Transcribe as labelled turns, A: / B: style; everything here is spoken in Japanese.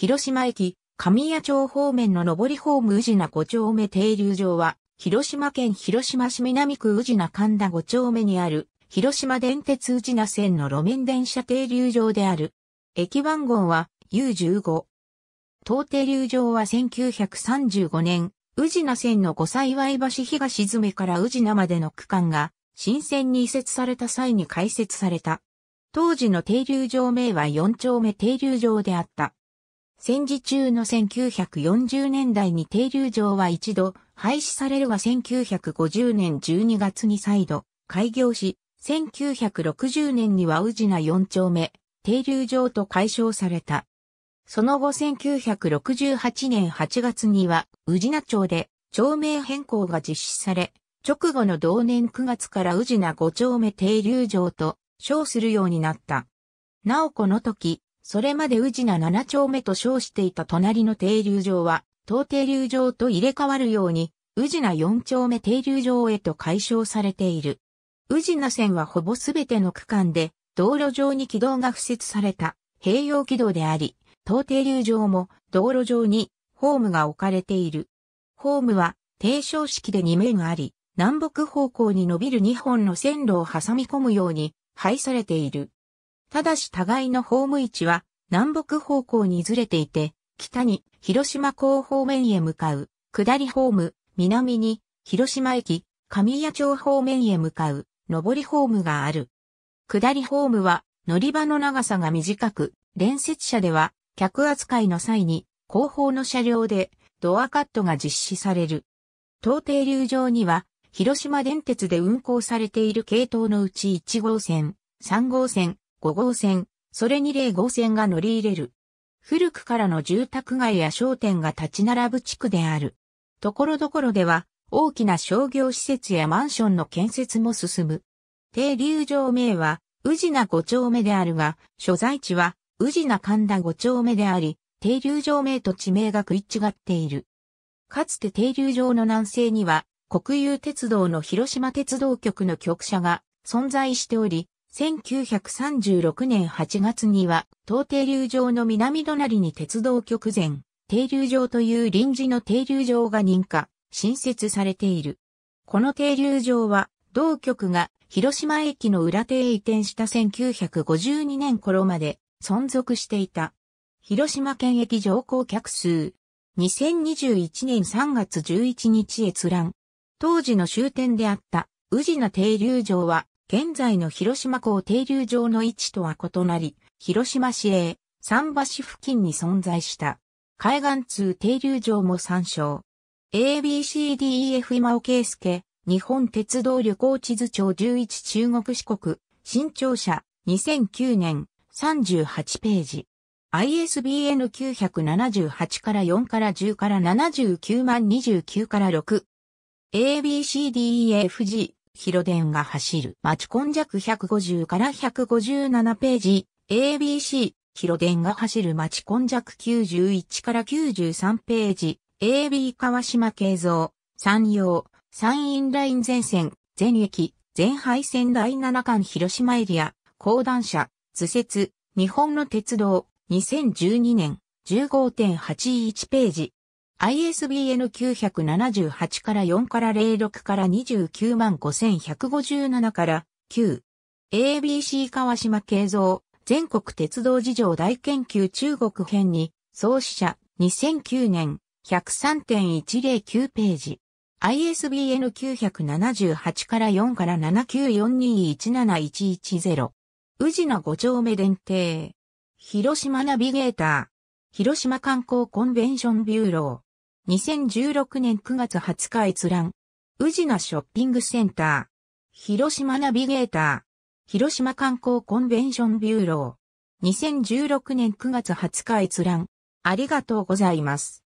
A: 広島駅、神谷町方面の上りホーム宇品5丁目停留場は、広島県広島市南区宇品神田5丁目にある、広島電鉄宇品線の路面電車停留場である。駅番号は U15。当停留場は1935年、宇品線の五歳祝橋東詰から宇品までの区間が、新線に移設された際に開設された。当時の停留場名は4丁目停留場であった。戦時中の1940年代に停留場は一度廃止されるが1950年12月に再度開業し、1960年には宇品4丁目、停留場と解消された。その後1968年8月には宇品町で町名変更が実施され、直後の同年9月から宇品5丁目停留場と称するようになった。なおこの時、それまで宇品七丁目と称していた隣の停留場は、東停留場と入れ替わるように、宇品四丁目停留場へと解消されている。宇品線はほぼすべての区間で、道路上に軌道が付設された、併用軌道であり、東停留場も道路上にホームが置かれている。ホームは低床式で2面あり、南北方向に伸びる2本の線路を挟み込むように配されている。ただし互いのホーム位置は南北方向にずれていて、北に広島港方面へ向かう、下りホーム、南に広島駅、神谷町方面へ向かう、上りホームがある。下りホームは乗り場の長さが短く、連接車では客扱いの際に後方の車両でドアカットが実施される。東停留場には広島電鉄で運行されている系統のうち1号線、3号線、5号線、それに0号線が乗り入れる。古くからの住宅街や商店が立ち並ぶ地区である。ところどころでは、大きな商業施設やマンションの建設も進む。停留場名は、宇品5丁目であるが、所在地は、宇品神田5丁目であり、停留場名と地名が食い違っている。かつて停留場の南西には、国有鉄道の広島鉄道局の局舎が存在しており、1936年8月には、東停留場の南隣に鉄道局前、停留場という臨時の停留場が認可、新設されている。この停留場は、同局が広島駅の裏手へ移転した1952年頃まで存続していた。広島県駅乗降客数。2021年3月11日閲覧。当時の終点であった宇治の停留場は現在の広島港停留場の位置とは異なり、広島市営、桟橋付近に存在した。海岸通停留場も参照。ABCDEF 今尾圭介、日本鉄道旅行地図帳11中国四国、新庁舎、2009年、38ページ。ISBN 978から4から10から79万29から6。ABCDEFG 広電が走る町今弱150から157ページ ABC 広電が走る町今弱91から93ページ AB 川島慶三山陽山陰ライン全線全駅全廃線第7巻広島エリア高段車、図説日本の鉄道2012年15.81ページ ISBN 978から4から06から29万5157から9。ABC 川島慶三、全国鉄道事情大研究中国編に、創始者、2009年、103.109ページ。ISBN 978から4から794217110。宇治の五丁目伝帝。広島ナビゲーター。広島観光コンベンションビューロー。2016年9月20日閲覧。宇品ショッピングセンター。広島ナビゲーター。広島観光コンベンションビューロー。2016年9月20日閲覧。ありがとうございます。